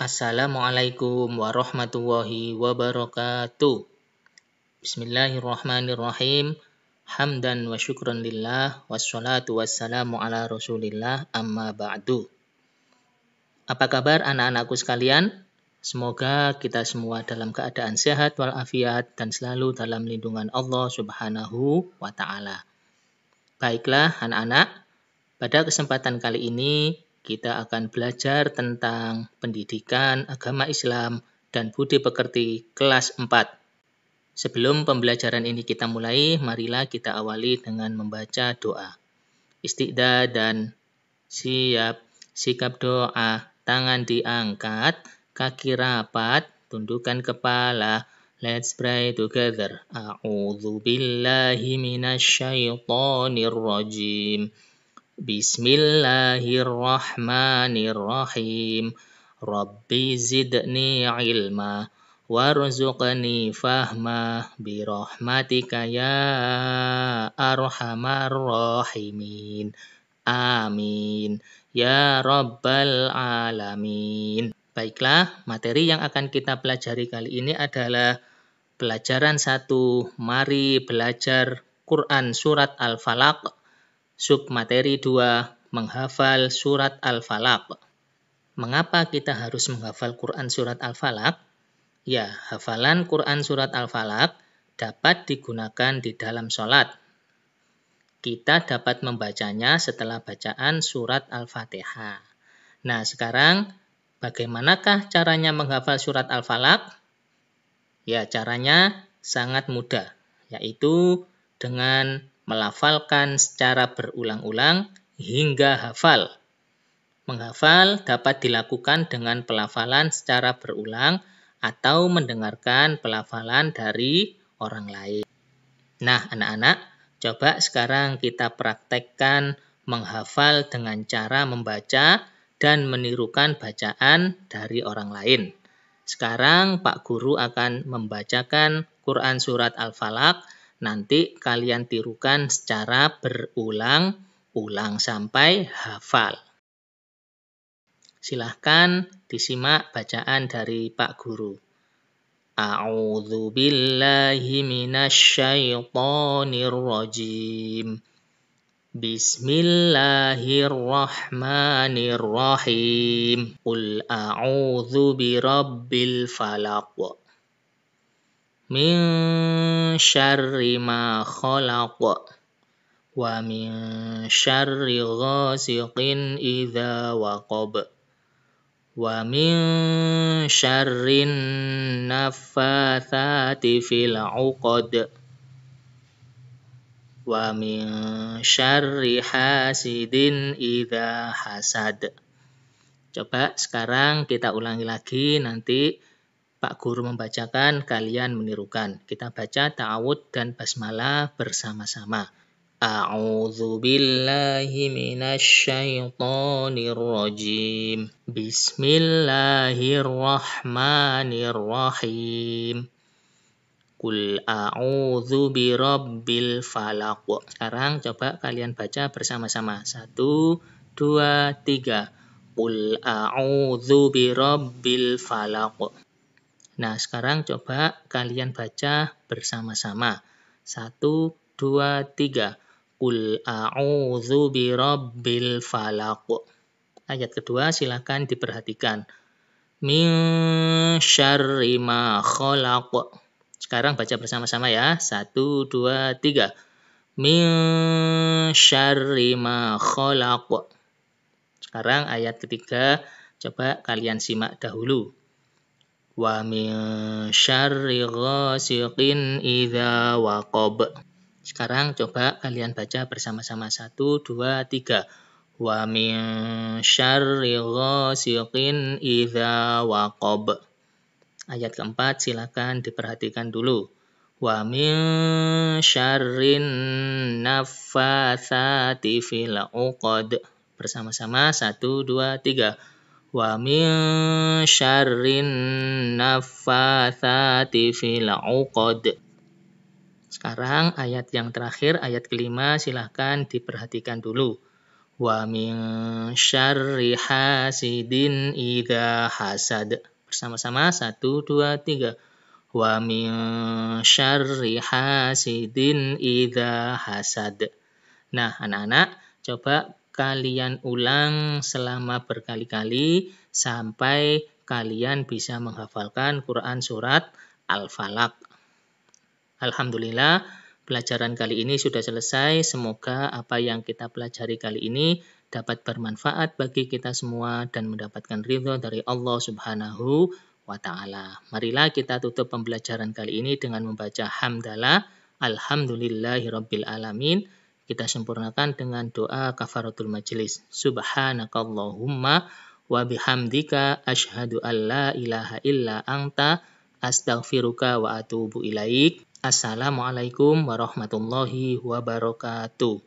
Assalamualaikum warahmatullahi wabarakatuh. Bismillahirrahmanirrahim. Hamdan wa syukran lillah wassalatu wassalamu ala rasulillah amma ba'du. Apa kabar anak-anakku sekalian? Semoga kita semua dalam keadaan sehat walafiat dan selalu dalam lindungan Allah Subhanahu wa taala. Baiklah anak-anak, pada kesempatan kali ini kita akan belajar tentang pendidikan agama Islam dan budi pekerti kelas 4. Sebelum pembelajaran ini kita mulai, marilah kita awali dengan membaca doa. Istiqda dan siap, sikap doa, tangan diangkat, kaki rapat, tundukkan kepala, Let's pray together. A'udzu billahi minasy syaithanir rajim. Bismillahirrahmanirrahim. Rabbi zidni ilma warzuqni fahma birahmatika ya arhamar rahimin. Amin. Ya Rabbal Alamin. Baiklah, materi yang akan kita pelajari kali ini adalah pelajaran 1. Mari belajar Quran Surat Al-Falaq Submateri 2, menghafal surat Al-Falaq. Mengapa kita harus menghafal Quran surat Al-Falaq? Ya, hafalan Quran surat Al-Falaq dapat digunakan di dalam sholat. Kita dapat membacanya setelah bacaan surat Al-Fatihah. Nah, sekarang bagaimanakah caranya menghafal surat Al-Falaq? Ya, caranya sangat mudah, yaitu dengan melafalkan secara berulang-ulang hingga hafal. Menghafal dapat dilakukan dengan pelafalan secara berulang atau mendengarkan pelafalan dari orang lain. Nah, anak-anak, coba sekarang kita praktekkan menghafal dengan cara membaca dan menirukan bacaan dari orang lain. Sekarang Pak Guru akan membacakan Quran Surat Al-Falaq Nanti kalian tirukan secara berulang-ulang sampai hafal. Silahkan disimak bacaan dari Pak Guru. A'udzu billahi minasyaitonir rajim. Bismillahirrahmanirrahim. Qul a'udzu birabbil falaq min syarri ma khalaq wa min syarri ghasiqin idza waqab wa min syarrin naffathati fil 'uqad wa min syarri hasidin idza hasad coba sekarang kita ulangi lagi nanti Pak Guru membacakan, kalian menirukan. Kita baca ta'awud dan basmalah bersama-sama. A'udzu billahi minasyaitonir rajim. Bismillahirrahmanirrahim. Kul a'udzu birabbil falaq. Sekarang coba kalian baca bersama-sama. Satu, dua, tiga. Kul a'udzu birabbil falaq. Nah, sekarang coba kalian baca bersama-sama. Satu, dua, tiga. Kul a'udhu birabbil falaq. Ayat kedua silakan diperhatikan. Min syarri ma khalaq. Sekarang baca bersama-sama ya. Satu, dua, tiga. Min syarri ma khalaq. Sekarang ayat ketiga. Coba kalian simak dahulu min syarri ghasiqin idza waqab. sekarang coba kalian baca bersama-sama 1, 2, 3 Wa min syarri ghasiqin idza waqab Ayat keempat silakan diperhatikan dulu Wa min syarrin naffatsati fil uqad Bersama-sama 1, 2, 3 min syarrin nafathati fil uqad Sekarang ayat yang terakhir, ayat kelima, silahkan diperhatikan dulu. Wa min syarri hasidin idha hasad. Bersama-sama, satu, dua, tiga. Wa min syarri hasidin idha hasad. Nah, anak-anak, coba kalian ulang selama berkali-kali sampai kalian bisa menghafalkan Quran Surat Al-Falaq. Alhamdulillah, pelajaran kali ini sudah selesai. Semoga apa yang kita pelajari kali ini dapat bermanfaat bagi kita semua dan mendapatkan ridho dari Allah Subhanahu wa taala. Marilah kita tutup pembelajaran kali ini dengan membaca hamdalah Alhamdulillahirobbilalamin. alamin. Kita sempurnakan dengan doa kafaratul majelis. Subhanakallahumma wa bihamdika asyhadu an la ilaha illa anta astaghfiruka wa atubu ilaik. Assalamualaikum warahmatullahi wabarakatuh.